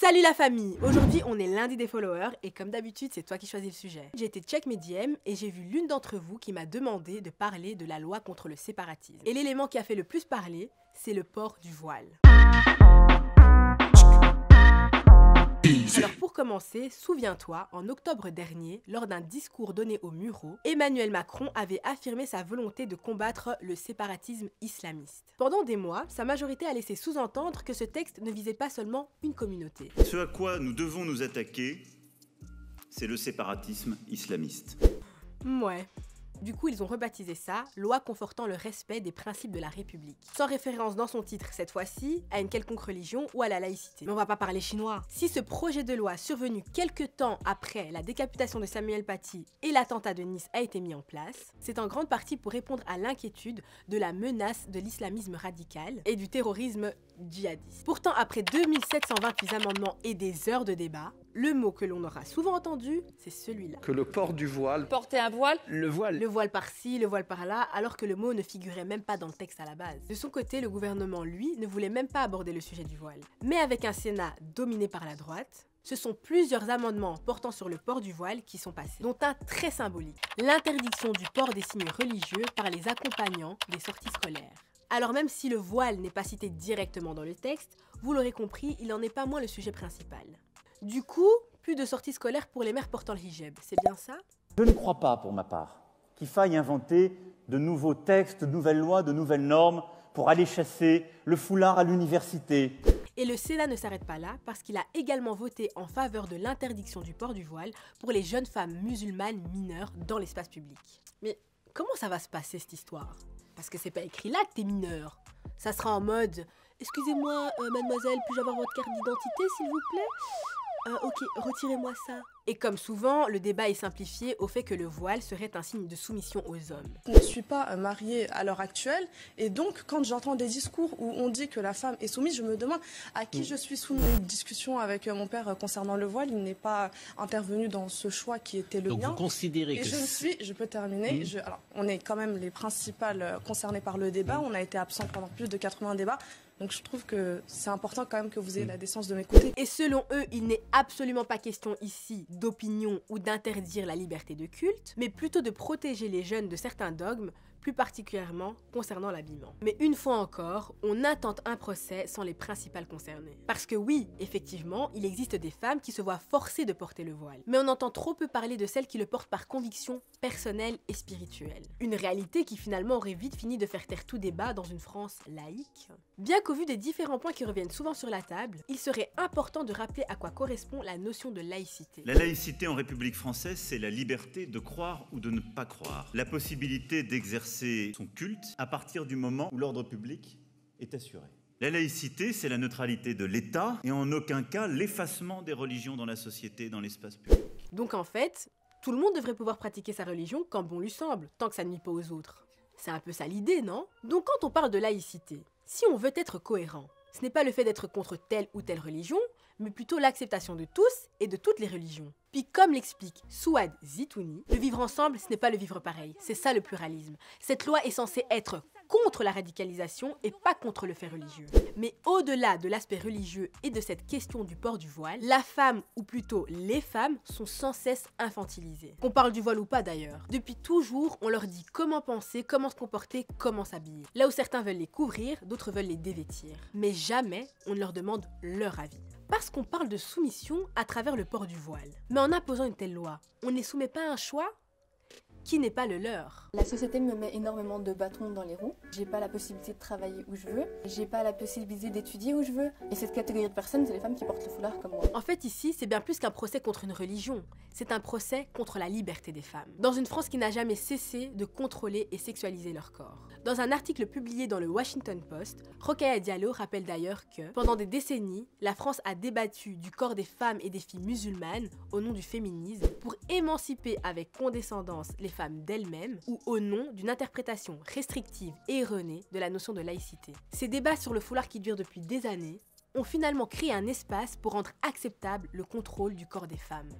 Salut la famille Aujourd'hui on est lundi des followers et comme d'habitude c'est toi qui choisis le sujet. J'ai été check médium et j'ai vu l'une d'entre vous qui m'a demandé de parler de la loi contre le séparatisme. Et l'élément qui a fait le plus parler, c'est le port du voile. Alors pour commencer, souviens-toi, en octobre dernier, lors d'un discours donné au muro Emmanuel Macron avait affirmé sa volonté de combattre le séparatisme islamiste. Pendant des mois, sa majorité a laissé sous-entendre que ce texte ne visait pas seulement une communauté. Ce à quoi nous devons nous attaquer, c'est le séparatisme islamiste. Ouais, du coup, ils ont rebaptisé ça Loi confortant le respect des principes de la République, sans référence dans son titre cette fois-ci à une quelconque religion ou à la laïcité. Mais on va pas parler chinois. Si ce projet de loi survenu quelques temps après la décapitation de Samuel Paty et l'attentat de Nice a été mis en place, c'est en grande partie pour répondre à l'inquiétude de la menace de l'islamisme radical et du terrorisme djihadiste. Pourtant, après 2728 amendements et des heures de débat, le mot que l'on aura souvent entendu, c'est celui-là. Que le port du voile. Porter un voile. Le voile. Le voile par-ci, le voile par-là, alors que le mot ne figurait même pas dans le texte à la base. De son côté, le gouvernement, lui, ne voulait même pas aborder le sujet du voile. Mais avec un Sénat dominé par la droite, ce sont plusieurs amendements portant sur le port du voile qui sont passés, dont un très symbolique, l'interdiction du port des signes religieux par les accompagnants des sorties scolaires. Alors même si le voile n'est pas cité directement dans le texte, vous l'aurez compris, il n'en est pas moins le sujet principal. Du coup, plus de sorties scolaires pour les mères portant le hijab. C'est bien ça Je ne crois pas, pour ma part, qu'il faille inventer de nouveaux textes, de nouvelles lois, de nouvelles normes pour aller chasser le foulard à l'université. Et le Sénat ne s'arrête pas là parce qu'il a également voté en faveur de l'interdiction du port du voile pour les jeunes femmes musulmanes mineures dans l'espace public. Mais comment ça va se passer cette histoire Parce que c'est pas écrit là que t'es mineure Ça sera en mode Excusez-moi, euh, mademoiselle, puis-je avoir votre carte d'identité, s'il vous plaît ah, ok, retirez-moi ça. Et comme souvent, le débat est simplifié au fait que le voile serait un signe de soumission aux hommes. Je ne suis pas euh, mariée à l'heure actuelle, et donc quand j'entends des discours où on dit que la femme est soumise, je me demande à qui je suis soumise. Une discussion avec euh, mon père euh, concernant le voile, il n'est pas intervenu dans ce choix qui était le mien. Vous considérez et que je suis, je peux terminer. Hmm. on est quand même les principales concernées par le débat. Hmm. On a été absent pendant plus de 80 débats. Donc je trouve que c'est important quand même que vous ayez la décence de m'écouter. Et selon eux, il n'est absolument pas question ici d'opinion ou d'interdire la liberté de culte, mais plutôt de protéger les jeunes de certains dogmes plus particulièrement concernant l'habillement. Mais une fois encore, on attente un procès sans les principales concernées. Parce que oui, effectivement, il existe des femmes qui se voient forcées de porter le voile, mais on entend trop peu parler de celles qui le portent par conviction personnelle et spirituelle. Une réalité qui finalement aurait vite fini de faire taire tout débat dans une France laïque. Bien qu'au vu des différents points qui reviennent souvent sur la table, il serait important de rappeler à quoi correspond la notion de laïcité. La laïcité en République française, c'est la liberté de croire ou de ne pas croire, la possibilité d'exercer son culte à partir du moment où l'ordre public est assuré. La laïcité, c'est la neutralité de l'État et en aucun cas l'effacement des religions dans la société dans l'espace public. Donc en fait, tout le monde devrait pouvoir pratiquer sa religion quand bon lui semble, tant que ça ne nuit pas aux autres. C'est un peu ça l'idée, non Donc quand on parle de laïcité, si on veut être cohérent, ce n'est pas le fait d'être contre telle ou telle religion, mais plutôt l'acceptation de tous et de toutes les religions. Puis comme l'explique Souad Zitouni, le vivre ensemble, ce n'est pas le vivre pareil, c'est ça le pluralisme. Cette loi est censée être contre la radicalisation et pas contre le fait religieux. Mais au-delà de l'aspect religieux et de cette question du port du voile, la femme, ou plutôt les femmes, sont sans cesse infantilisées. Qu'on parle du voile ou pas d'ailleurs. Depuis toujours, on leur dit comment penser, comment se comporter, comment s'habiller. Là où certains veulent les couvrir, d'autres veulent les dévêtir. Mais jamais on ne leur demande leur avis parce qu'on parle de soumission à travers le port du voile. Mais en imposant une telle loi, on ne les soumet pas à un choix qui n'est pas le leur. La société me met énormément de bâtons dans les roues. J'ai pas la possibilité de travailler où je veux, j'ai pas la possibilité d'étudier où je veux. Et cette catégorie de personnes, c'est les femmes qui portent le foulard comme moi. En fait, ici, c'est bien plus qu'un procès contre une religion, c'est un procès contre la liberté des femmes. Dans une France qui n'a jamais cessé de contrôler et sexualiser leur corps. Dans un article publié dans le Washington Post, Rokhaya Diallo rappelle d'ailleurs que, pendant des décennies, la France a débattu du corps des femmes et des filles musulmanes au nom du féminisme pour émanciper avec condescendance les femmes d'elle-même ou au nom d'une interprétation restrictive et erronée de la notion de laïcité. Ces débats sur le foulard qui durent depuis des années ont finalement créé un espace pour rendre acceptable le contrôle du corps des femmes.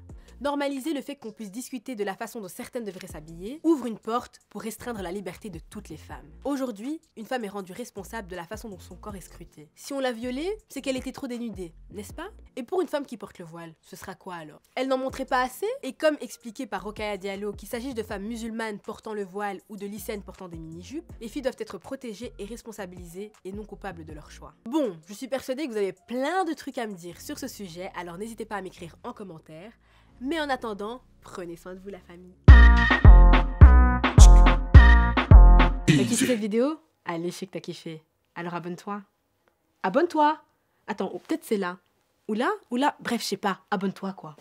Normaliser le fait qu'on puisse discuter de la façon dont certaines devraient s'habiller ouvre une porte pour restreindre la liberté de toutes les femmes. Aujourd'hui, une femme est rendue responsable de la façon dont son corps est scruté. Si on l'a violée, c'est qu'elle était trop dénudée, n'est-ce pas Et pour une femme qui porte le voile, ce sera quoi alors Elle n'en montrait pas assez Et comme expliqué par Rokaya Diallo, qu'il s'agisse de femmes musulmanes portant le voile ou de lycéennes portant des mini-jupes, les filles doivent être protégées et responsabilisées et non coupables de leur choix. Bon, je suis persuadée que vous avez plein de trucs à me dire sur ce sujet, alors n'hésitez pas à m'écrire en commentaire. Mais en attendant, prenez soin de vous la famille. T'as kiffé cette vidéo Allez, je sais que t'as kiffé. Alors abonne-toi. Abonne-toi Attends, ou oh, peut-être c'est là. Ou là, ou là. Bref, je sais pas. Abonne-toi, quoi.